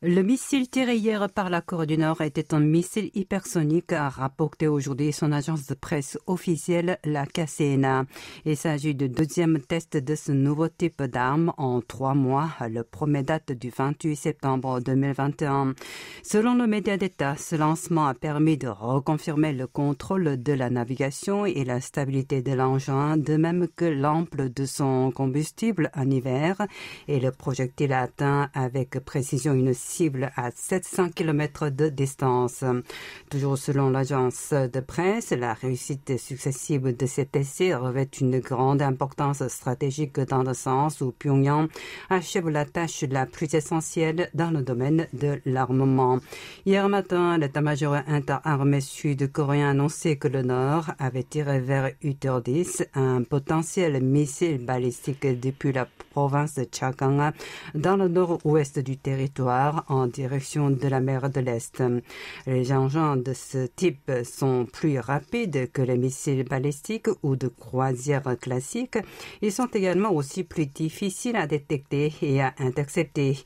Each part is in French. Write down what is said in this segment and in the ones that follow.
Le missile tiré hier par la Corée du Nord était un missile hypersonique, a rapporté aujourd'hui son agence de presse officielle, la KCNA. Il s'agit du deuxième test de ce nouveau type d'arme en trois mois. Le premier date du 28 septembre 2021. Selon le média d'État, ce lancement a permis de reconfirmer le contrôle de la navigation et la stabilité de l'engin, de même que l'ample de son combustible en hiver. Et le projectile a atteint avec précision une cible à 700 km de distance. Toujours selon l'agence de presse, la réussite successive de cet essai revêt une grande importance stratégique dans le sens où Pyongyang achève la tâche la plus essentielle dans le domaine de l'armement. Hier matin, l'état-major interarmé sud-coréen annonçait que le Nord avait tiré vers 8h10 un potentiel missile balistique depuis la province de Chagang dans le nord-ouest du territoire en direction de la mer de l'Est. Les engins de ce type sont plus rapides que les missiles balistiques ou de croisière classiques. Ils sont également aussi plus difficiles à détecter et à intercepter.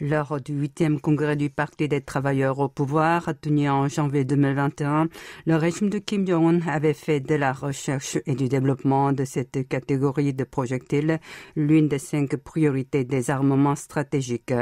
Lors du huitième congrès du Parti des travailleurs au pouvoir, tenu en janvier 2021, le régime de Kim Jong-un avait fait de la recherche et du développement de cette catégorie de projectiles l'une des cinq priorités des armements stratégiques.